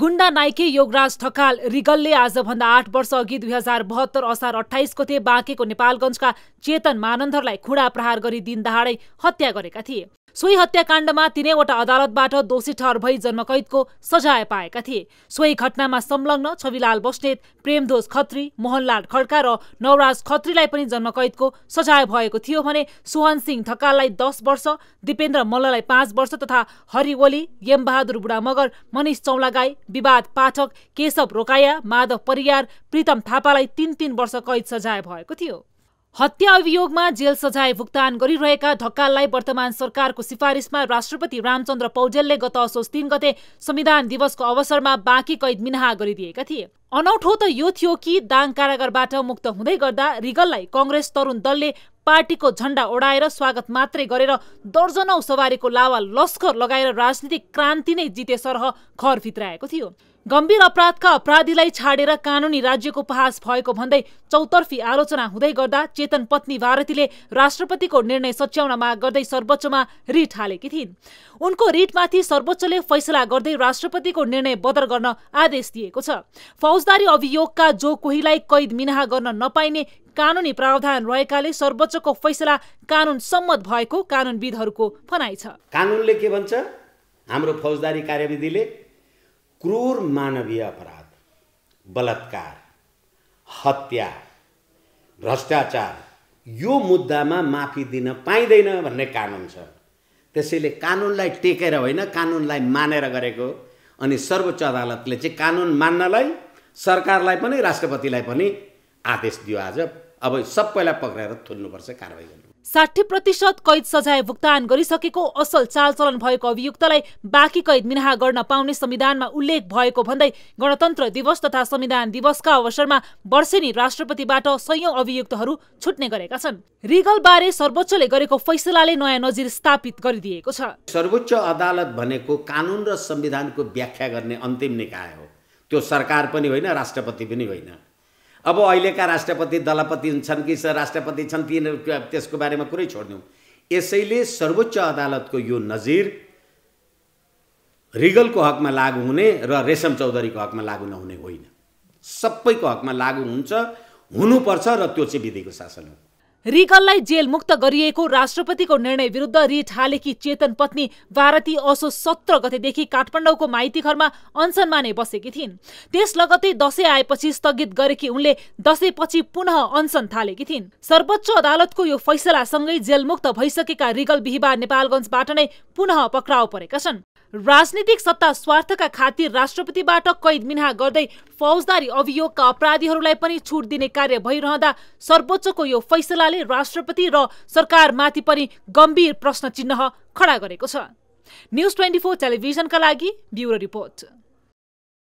गुण्डा नाइके योगराज ठकाल रिगलले आजभन्दा आठ वर्ष अघि दुई हजार बहत्तर असार अठाइस गते बाँकेको नेपालगञ्जका चेतन मानन्धरलाई खुडा प्रहार गरी दिनदहाडै हत्या गरेका थिए सोही हत्याकाण्डमा तिनैवटा अदालतबाट दोषी ठहर भई जन्मकैदको सजाय पाएका थिए सोही घटनामा संलग्न छविलाल बस्नेत प्रेमध्वज खत्री मोहनलाल खड्का र नवराज खत्रीलाई पनि जन्मकैदको सजाय भएको थियो भने सुहन सिंह थकाललाई दस वर्ष दिपेन्द्र मल्ललाई पाँच वर्ष तथा हरि हरिओली यमबहादुर बुढा मगर मनिष चौलागाई विवाद पाठक केशव रोकाया माधव परियार प्रीतम थापालाई तीन तीन वर्ष कैद सजाय भएको थियो हत्या अभियोगमा जेल सजाय भुक्तान गरिरहेका ढक्काललाई वर्तमान सरकारको सिफारिसमा राष्ट्रपति रामचन्द्र पौडेलले गत असोज तीन गते संविधान दिवसको अवसरमा बाँकी कैद मिनाहा गरिदिएका थिए अनौठो त यो थियो कि दाङ कारागारबाट मुक्त हुँदै गर्दा रिगललाई कङ्ग्रेस तरुण दलले पार्टीको झण्डा ओढाएर स्वागत मात्रै गरेर दर्जनौ सवारीको लावा लस्कर लगाएर राजनीतिक क्रान्ति नै जिते सरह घर भित्राएको थियो गम्भीर अपराधका अपराधीलाई छाडेर कानुनी राज्यको पहास भएको भन्दै चौतर्फी आलोचना हुँदै गर्दा चेतन पत्नी भारतीले राष्ट्रपतिको निर्णय सच्याउन माग गर्दै सर्वोच्चमा रिट हालेकी थिइन् उनको रिटमाथि सर्वोच्चले फैसला गर्दै राष्ट्रपतिको निर्णय बदर गर्न आदेश दिएको छ फौजदारी अभियोगका जो कोहीलाई कैद मिनाहा गर्न नपाइने कानुनी प्रावधान रहेकाले सर्वोच्चको फैसला कानुन सम्मत भएको कानुनविदहरूको भनाइ छ कानुनले के भन्छ हाम्रो फौजदारी कार्यविधिले क्रूर मानवीय अपराध बलात्कार हत्या भ्रष्टाचार यो मुद्दामा माफी दिन पाइँदैन भन्ने कानुन छ त्यसैले कानुनलाई टेकेर होइन कानुनलाई मानेर गरेको अनि सर्वोच्च अदालतले चाहिँ कानुन मान्नलाई सरकारलाई पनि राष्ट्रपतिलाई पनि आदेश दियो आज अब सबैलाई पक्राएर थुन्नुपर्छ कारवाही गर्नु साठी प्रतिशत कैद सजाय भुक्तान गरिसकेको असल चालचलन भएको अभियुक्तलाई बाँकी कैद मिनाहा गर्न पाउने संविधानमा उल्लेख भएको भन्दै गणतन्त्र दिवस तथा संविधान दिवसका अवसरमा वर्षेनी राष्ट्रपतिबाट सयौं अभियुक्तहरू छुट्ने गरेका छन् रिगल बारे सर्वोच्चले गरेको फैसलाले नयाँ नजिर स्थापित गरिदिएको छ सर्वोच्च अदालत भनेको कानुन र संविधानको व्याख्या गर्ने अन्तिम निकाय हो त्यो सरकार पनि होइन राष्ट्रपति पनि होइन अब अहिलेका राष्ट्रपति दलपति छन् कि राष्ट्रपति छन् तिनीहरू त्यसको बारेमा कुरै छोड्ने यसैले सर्वोच्च अदालतको यो नजिर रिगलको हकमा लागु हुने र रेशम चौधरीको हकमा लागु नहुने होइन सबैको हकमा लागु हुन्छ हुनुपर्छ र त्यो चाहिँ विधिको शासन हो रिगललाई मुक्त गरिएको राष्ट्रपतिको निर्णय विरुद्ध रिट हालेकी चेतन पत्नी भारती असो सत्र गतेदेखि काठमाडौँको माइती घरमा माने बसेकी थिइन् त्यस लगतै दसैँ आएपछि स्थगित गरेकी उनले दसैँपछि पुनः अनसन थालेकी थिइन् सर्वोच्च अदालतको यो फैसलासँगै जेलमुक्त भइसकेका रिगल बिहिबार नेपालगञ्जबाट नै पुनः पक्राउ परेका छन् राजनीतिक सत्ता स्वार्थका खातिर राष्ट्रपतिबाट कैद मिना गर्दै फौजदारी अभियोगका अपराधीहरूलाई पनि छुट दिने कार्य भइरहँदा सर्वोच्चको यो फैसलाले राष्ट्रपति र सरकारमाथि पनि गम्भीर प्रश्न चिन्ह खडा गरेको छ न्युज ट्वेन्टी फोर टेलिभिजनका लागि ब्युरो रिपोर्ट